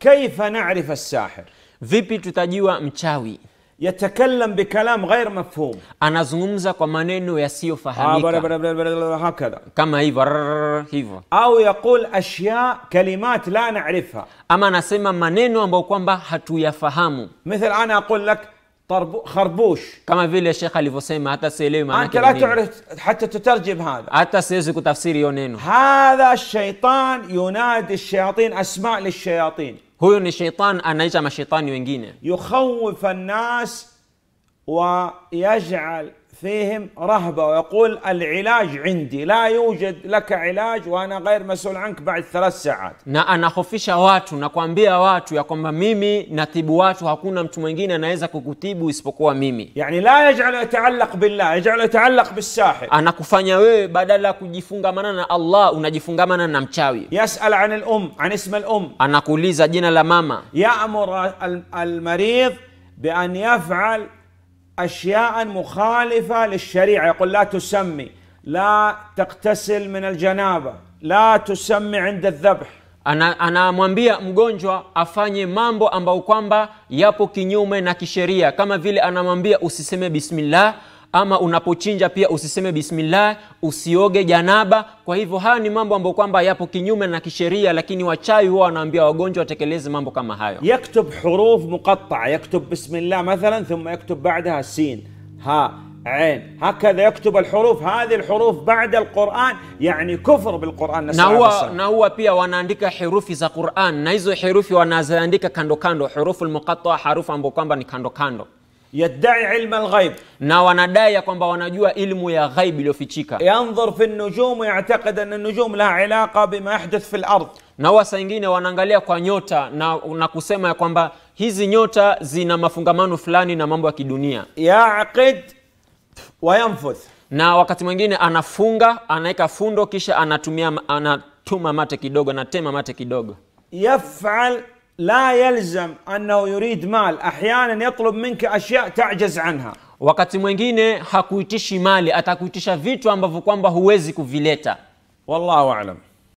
كيف نعرف الساحر فيبي تتجيوا مشاوي يتكلم بكلام غير مفهوم انا زغمزا كمانينو يسيو فهميكا هكذا كما هيفو او يقول اشياء كلمات لا نعرفها اما نسمى مانينو امبو كوامبا هاتو يفهمو مثل انا اقول لك طربو خربوش كما في الشيخ اللي فسيم حتى سيلي معناه انت لا تعرف حتى تترجم هذا حتى سيزك تفسير يونينو هذا الشيطان ينادي الشياطين اسماء للشياطين huyu ni shaitan anaita mashaitani wengine yukhawifa wa yajal فيهم رهبة ويقول العلاج عندي لا يوجد لك علاج وأنا غير مسؤول عنك بعد ثلاث ساعات na anahofisha watu na kuambia watu ya kwamba mimi natibu watu hakuna mtu mwingine anaweza kukutibu isipokuwa mimi يعني لا يجعل يتعلق بالله يجعل يتعلق بالساحر anakufanya wewe badala ya kujifungamana na Allah unajifungamana na mchawi يسأل عن الأم عن اسم الأم anakuuliza jina la mama يأمر المريض بأن يفعل اشياء مخالفه للشريعه يقول لا تسمي لا تغتسل من الجنابه لا تسمي عند الذبح anamwambia ana mgonjwa afanye mambo ambayo kwamba yapo kinyume na kisheria kama vile anamwambia usiseme bismillah ama unapochinja pia usiseme bismillah usioge janaba kwa hivyo haya ni mambo ambayo kwamba yapo kinyume na kisheria lakini wachawi huwa wanaambia wagonjwa watekeleze mambo kama hayo yaktub huruf muqatta yaktub bismillah mathalan thumma yaktub ba'daha sin ha عين هكذا يكتب الحروف هذه الحروف بعد القرآن يعني كفر بالقرآن na huwa, na huwa pia wanaandika herufi za Qur'an na hizo herufi wanaziandika kando kando herufu حروف muqatta harufu ambayo kwamba ni kando kando yaddai ilma alghaib, na wanadai ya kwamba wanajua ilmu ya ghaib iliyofichika. Yandhur fi nujum yataqid anna nujum laha ilaqa bima yahdath fi al na wasa wengine wanaangalia kwa nyota na, na kusema ya kwamba hizi nyota zina mafungamano fulani na mambo ya kidunia yaqid wa yanfuth, na wakati mwingine anafunga anaweka fundo kisha anatumia anatuma mate kidogo anatema mate kidogo yafal لا يلزم أنه يريد مال أحيانا يطلب منك أشياء تعجز عنها wakati mwingine hakuitishi mali atakuitisha vitu ambavyo kwamba huwezi kuvileta wallahu alam